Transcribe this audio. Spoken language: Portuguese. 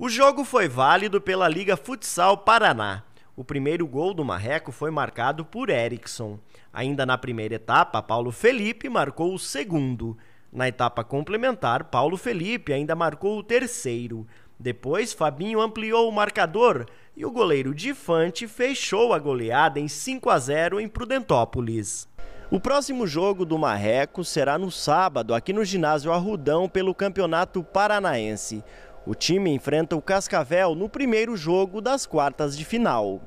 O jogo foi válido pela Liga Futsal Paraná. O primeiro gol do Marreco foi marcado por Erickson. Ainda na primeira etapa, Paulo Felipe marcou o segundo. Na etapa complementar, Paulo Felipe ainda marcou o terceiro. Depois, Fabinho ampliou o marcador e o goleiro Difante fechou a goleada em 5 a 0 em Prudentópolis. O próximo jogo do Marreco será no sábado, aqui no ginásio Arrudão, pelo Campeonato Paranaense. O time enfrenta o Cascavel no primeiro jogo das quartas de final.